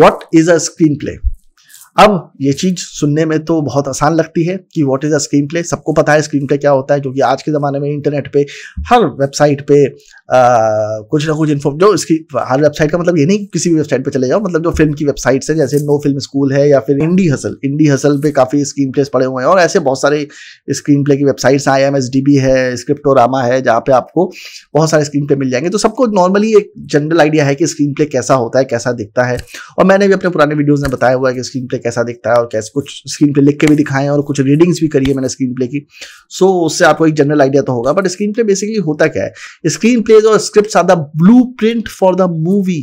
what is a screen play अब ये चीज सुनने में तो बहुत आसान लगती है कि what is a screen play सबको पता है स्क्रीन प्ले क्या होता है क्योंकि आज के ज़माने में इंटरनेट पे हर वेबसाइट पे कुछ ना कुछ इन्फॉर्म जो इसकी हर वेबसाइट का मतलब ये नहीं किसी भी वेबसाइट पर चले जाओ मतलब जो फिल्म की वेबसाइट्स है जैसे नो फिल्म स्कूल है या फिर इंडी हसल इंडी हसल पे काफ़ी स्क्रीन प्लेस पड़े हुए हैं और ऐसे बहुत सारे स्क्रीन प्ले की websites I M S D B है स्क्रिप्टोरामा है जहाँ पे आपको बहुत सारे स्क्रीन प्ले मिल जाएंगे तो सबको नॉर्मली एक जनरल आइडिया है कि स्क्रीन प्ले कैसा होता है कैसा दिखता है और मैंने भी अपने पुराने वीडियोज़ में बताया हुआ है कि स्क्रीन प्ले कैसा दिखता है और कैसे कुछ स्क्रीन प्ले लिख के भी दिखाएं और कुछ रीडिंग्स भी करी है मैंने स्क्रीन प्ले की सो उससे आपको एक जनरल आइडिया तो होगा बट स्क्रीन प्ले बेसिकली होता क्या है स्क्रीन प्ले स्केचेज और script are the blue print for the movie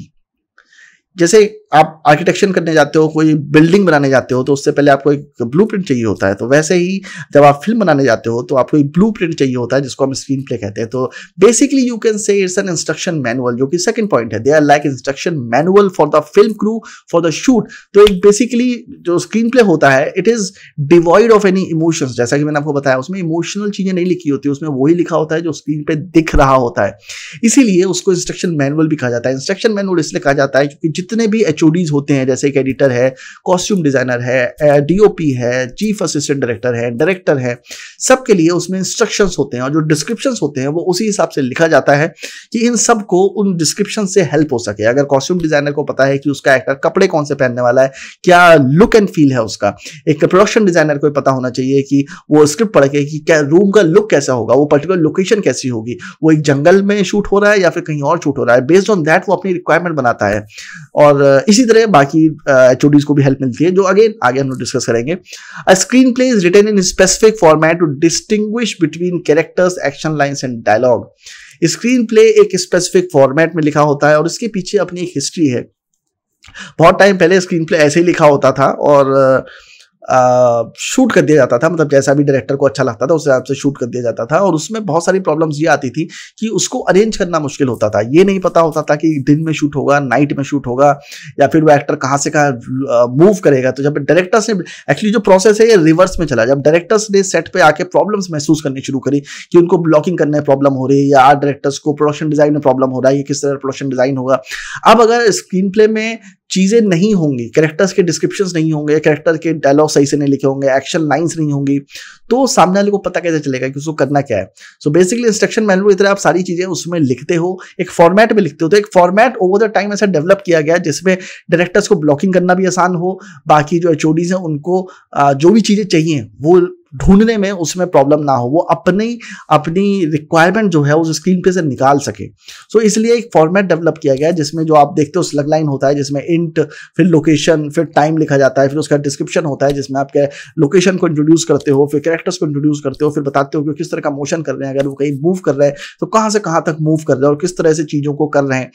जैसे आप आर्किटेक्चर करने जाते हो कोई बिल्डिंग बनाने जाते हो तो उससे पहले आपको एक ब्लू चाहिए होता है तो वैसे ही जब आप फिल्म बनाने जाते हो तो आपको एक ब्लू चाहिए होता है जिसको हम स्क्रीन प्ले कहते हैं तो basically you can say it's an instruction manual जो कि सेकंड पॉइंट है they are like instruction manual for the film crew for the shoot तो एक बेसिकली जो स्क्रीन प्ले होता है it is devoid of any emotions जैसा कि मैंने आपको बताया उसमें इमोशनल चीजें नहीं लिखी होती उसमें वही लिखा होता है जो स्क्रीन पे दिख रहा होता है इसीलिए उसको इंस्ट्रक्शन मैनुअल भी कहा जाता है इंस्ट्रक्शन मैनुअल इसलिए कहा जाता है क्योंकि जितने भी एच एचओडीज होते हैं जैसे एक एडिटर है कॉस्ट्यूम डिजाइनर है डीओपी है चीफ असिस्टेंट डायरेक्टर है डायरेक्टर है सबके लिए उसमें इंस्ट्रक्शन होते हैं और जो डिस्क्रिप्शन होते हैं वो उसी हिसाब से लिखा जाता है कि इन सबको उन डिस्क्रिप्शन से हेल्प हो सके अगर कॉस्ट्यूम डिजाइनर को पता है कि उसका एक्टर कपड़े कौन से पहनने वाला है क्या लुक एंड फील है उसका एक प्रोडक्शन डिजाइनर को पता होना चाहिए कि वो स्क्रिप्ट पढ़ के कि क्या रूम का लुक कैसा होगा वो पर्टिकुलर लोकेशन कैसी होगी वो एक जंगल में शूट हो रहा है या फिर कहीं और शूट हो रहा है बेस्ड ऑन दैट वो अपनी रिक्वायरमेंट बनाता है और इसी तरह बाकी एच uh, को भी हेल्प मिलती है जो अगेन आगे हम लोग डिस्कस करेंगे screen play is written in specific format to distinguish between characters action lines and dialogue screen play एक स्पेसिफिक फॉर्मेट में लिखा होता है और इसके पीछे अपनी एक हिस्ट्री है बहुत टाइम पहले स्क्रीन प्ले ऐसे ही लिखा होता था और uh, शूट कर दिया जाता था मतलब जैसा भी डायरेक्टर को अच्छा लगता था उस हिसाब से शूट कर दिया जाता था और उसमें बहुत सारी प्रॉब्लम्स ये आती थी कि उसको अरेंज करना मुश्किल होता था ये नहीं पता होता था कि दिन में शूट होगा नाइट में शूट होगा या फिर वो एक्टर कहाँ से कहाँ मूव करेगा तो जब डायरेक्टर्स ने एक्चुअली जो प्रोसेस है ये रिवर्स में चला जब डायरेक्टर्स ने सेट पर आके प्रॉब्लम्स महसूस करनी शुरू करी कि उनको ब्लॉकिंग करने में प्रॉब्लम हो रही है या आर्ट डायरेक्टर्स को प्रोडक्शन डिजाइन में प्रॉब्लम हो रहा है किस तरह प्रोडक्शन डिजाइन होगा अब अगर स्क्रीन प्ले में चीज़ें नहीं होंगी करेक्टर्स के डिस्क्रिप्शन नहीं होंगे करेक्टर के डायलॉग सही से नहीं लिखे होंगे एक्शन लाइन्स नहीं होंगी तो सामने वाले को पता कैसे चलेगा कि उसको करना क्या है सो बेसिकली इंस्ट्रक्शन मैनुअल की तरह आप सारी चीज़ें उसमें लिखते हो एक फॉर्मेट में लिखते हो तो एक फॉर्मेट ओवर द टाइम ऐसा डेवलप किया गया जिसमें डायरेक्टर्स को ब्लॉकिंग करना भी आसान हो बाकी जो एच हैं उनको जो भी चीज़ें चाहिए वो ढूंढने में उसमें प्रॉब्लम ना हो वो अपनी अपनी रिक्वायरमेंट जो है उस स्क्रीन पे से निकाल सके सो so, इसलिए एक फॉर्मेट डेवलप किया गया है जिसमें जो आप देखते हो स्लग लाइन होता है जिसमें इंट फिर लोकेशन फिर टाइम लिखा जाता है फिर उसका डिस्क्रिप्शन होता है जिसमें आपके लोकेशन को इंट्रोड्यूस करते हो फिर कैरेक्टर्स को इंट्रोड्यूस करते हो फिर बताते हो कि किस तरह का मोशन कर रहे हैं अगर वो कहीं मूव कर रहे हैं तो कहाँ से कहाँ तक मूव कर रहे हैं और किस तरह से चीज़ों को कर रहे हैं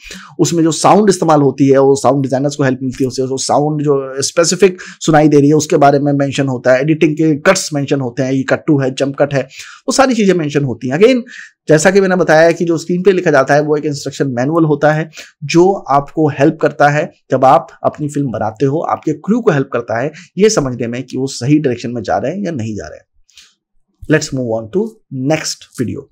उसमें जो साउंड इस्तेमाल होती है वो साउंड डिजाइनर्स को हेल्प मिलती है उससे साउंड जो स्पेसिफिक सुनाई दे रही है उसके बारे में मैंशन होता है एडिटिंग के कट्स मैंशन होते हैं ये कट्टू है चमकट है वो सारी चीज़ें मैंशन होती हैं अगेन जैसा कि मैंने बताया कि जो स्क्रीन पे लिखा जाता है वो एक इंस्ट्रक्शन मैनुअल होता है जो आपको हेल्प करता है जब आप अपनी फिल्म बनाते हो आपके क्रू को हेल्प करता है ये समझने में कि वो सही डायरेक्शन में जा रहे हैं या नहीं जा रहे हैं let's move on to next video